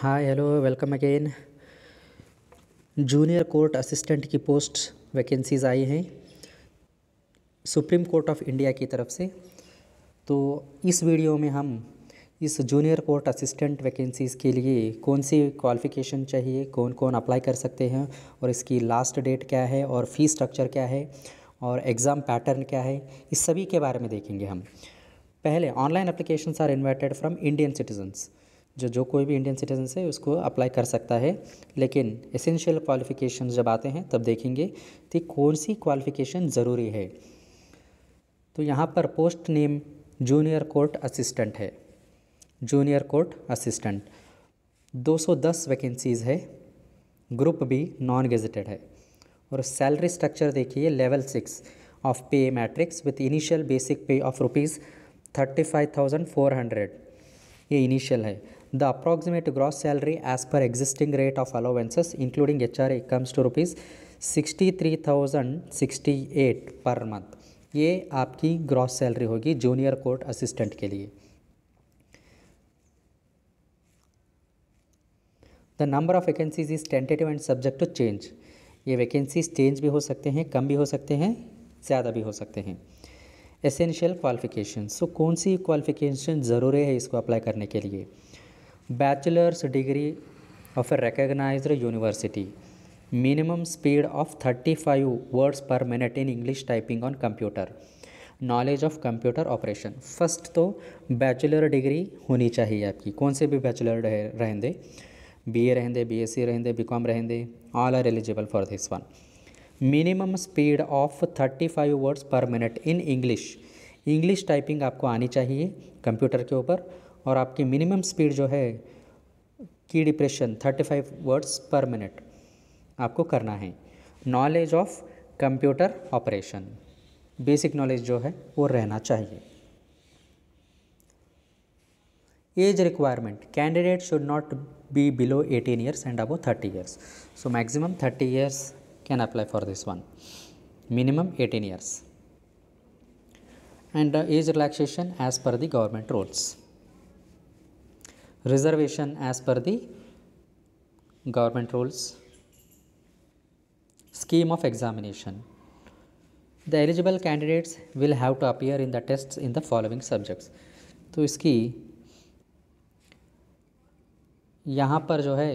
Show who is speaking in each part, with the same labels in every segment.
Speaker 1: हाय hello welcome again junior court assistant की post vacancies आई हैं सुप्रीम कोर्ट ऑफ इंडिया की तरफ से तो इस वीडियो में हम इस जूनियर कोर्ट असिस्टेंट वैकेंसीज़ के लिए कौन सी क्वालिफ़िकेशन चाहिए कौन कौन अप्लाई कर सकते हैं और इसकी लास्ट डेट क्या है और फ़ी स्ट्रक्चर क्या है और एग्ज़ाम पैटर्न क्या है इस सभी के बारे में देखेंगे हम पहले online application are invited from Indian citizens जो जो कोई भी इंडियन सिटीजन है उसको अप्लाई कर सकता है लेकिन एसेंशियल क्वालिफ़िकेशन जब आते हैं तब देखेंगे कि कौन सी क्वालिफ़िकेशन ज़रूरी है तो यहाँ पर post name junior court assistant है जूनियर कोर्ट असिस्टेंट 210 वैकेंसीज़ है ग्रुप बी नॉन गेजेटेड है और सैलरी स्ट्रक्चर देखिए level six of pay matrix with initial basic pay of rupees thirty five thousand four hundred ये initial है The approximate gross salary as per existing rate of allowances including HRA comes to rupees 63,068 per month. ये आपकी gross salary होगी junior court assistant के लिए the number of vacancies is tentative and subject to change ये vacancies change भी हो सकते हैं कम भी हो सकते हैं ज़्यादा भी हो सकते हैं एसेंशियल क्वालिफिकेशन सो कौन सी क्वालिफिकेशन ज़रूरी है इसको अप्लाई करने के लिए bachelor's degree of a recognized university minimum speed of 35 words per minute in english typing on computer knowledge of computer operation first तो बैचलर डिग्री होनी चाहिए आपकी कौन से भी बैचलर रहें दे बी ए रहें दे बी एस सी रहें दे बी कॉम रहें they all are eligible for this one minimum speed of thirty five words per minute in English English typing आपको आनी चाहिए कंप्यूटर के ऊपर और आपकी मिनिमम स्पीड जो है की डिप्रेशन 35 वर्ड्स पर मिनट आपको करना है knowledge of computer operation basic knowledge जो है वो रहना चाहिए age requirement candidate should not be below 18 years and above 30 years so maximum 30 years can apply for this one minimum 18 years and age relaxation as per the government rules reservation as per the government rules scheme of examination the eligible candidates will have to appear in the tests in the following subjects तो इसकी यहाँ पर जो है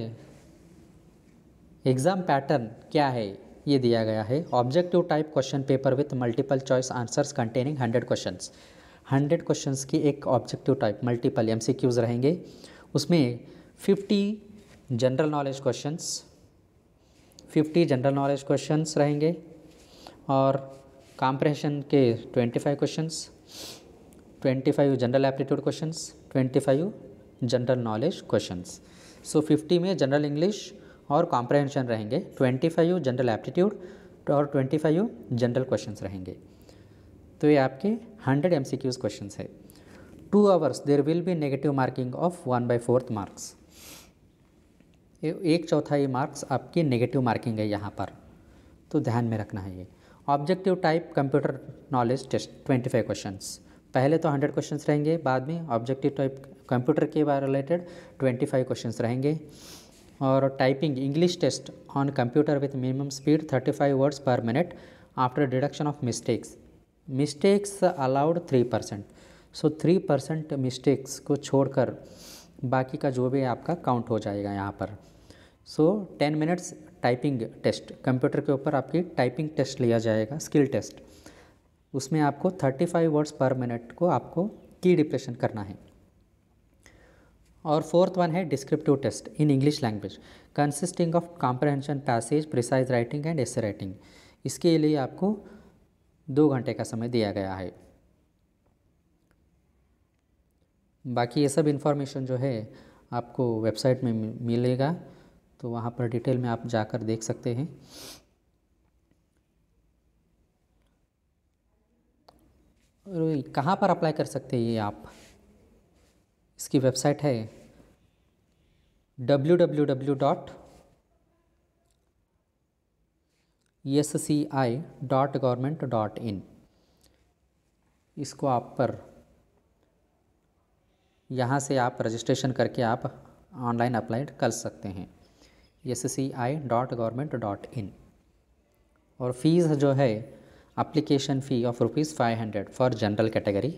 Speaker 1: exam pattern क्या है ये दिया गया है objective type question paper with multiple choice answers containing hundred questions hundred questions की एक ऑब्जेक्टिव टाइप मल्टीपल एमसीक्यूज रहेंगे उसमें 50 general knowledge questions 50 general knowledge questions रहेंगे और कॉम्प्रेशन के 25 questions 25 general aptitude questions 25 general knowledge questions so 50 में general English और comprehension रहेंगे 25 जनरल एप्टीट्यूड और 25 जनरल क्वेश्चंस रहेंगे तो ये आपके 100 एमसीक्यूज क्वेश्चंस है 2 hours there will be negative marking of 1 by fourth marks एक चौथाई मार्क्स आपकी नेगेटिव मार्किंग है यहाँ पर तो ध्यान में रखना है ये objective type computer knowledge test 25 questions पहले तो 100 क्वेश्चंस रहेंगे बाद में ऑब्जेक्टिव टाइप कंप्यूटर के बारे रिलेटेड 25 क्वेश्चन रहेंगे और typing English test on computer with minimum speed 35 words per minute after deduction of mistakes mistakes allowed three percent so three percent mistakes को छोड़कर बाकी का जो भी आपका काउंट हो जाएगा यहाँ पर so ten minutes typing test computer के ऊपर आपकी टाइपिंग टेस्ट लिया जाएगा स्किल टेस्ट उसमें आपको thirty five words per minute को आपको की डिप्रेशन करना है और फोर्थ वन है descriptive test in English language consisting of comprehension passage precis writing and essay writing इसके लिए आपको दो घंटे का समय दिया गया है बाकी ये सब इन्फॉर्मेशन जो है आपको वेबसाइट में मिलेगा तो वहाँ पर डिटेल में आप जाकर देख सकते हैं कहाँ पर अप्लाई कर सकते हैं ये आप इसकी वेबसाइट है W W W dot S C I dot government dot in इसको आप पर यहाँ से आप रजिस्ट्रेशन करके आप ऑनलाइन अप्लाई कर सकते हैं S C I dot government dot in और फीस जो है application fee of rupees five hundred for general category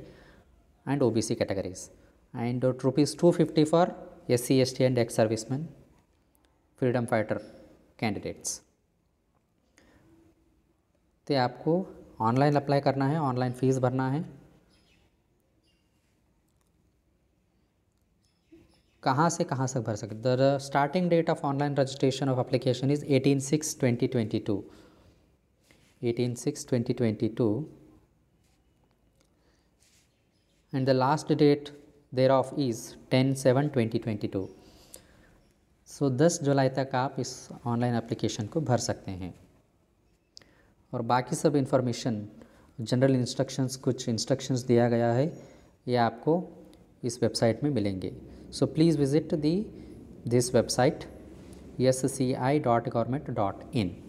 Speaker 1: and O B C categories and rupees two fifty for S C S T and ex serviceman freedom fighter candidates तो आपको online apply करना है online fees भरना है कहाँ से कहाँ तक भर सकते the starting date of online registration of application is eighteen six twenty twenty two eighteen six twenty twenty two and the date there of is ten seven twenty twenty two so दस जुलाई तक आप इस online application को भर सकते हैं और बाकी सब इंफॉर्मेशन जनरल इंस्ट्रक्शंस कुछ इंस्ट्रक्शंस दिया गया है ये आपको इस वेबसाइट में मिलेंगे So, please visit the this website sci.government.in.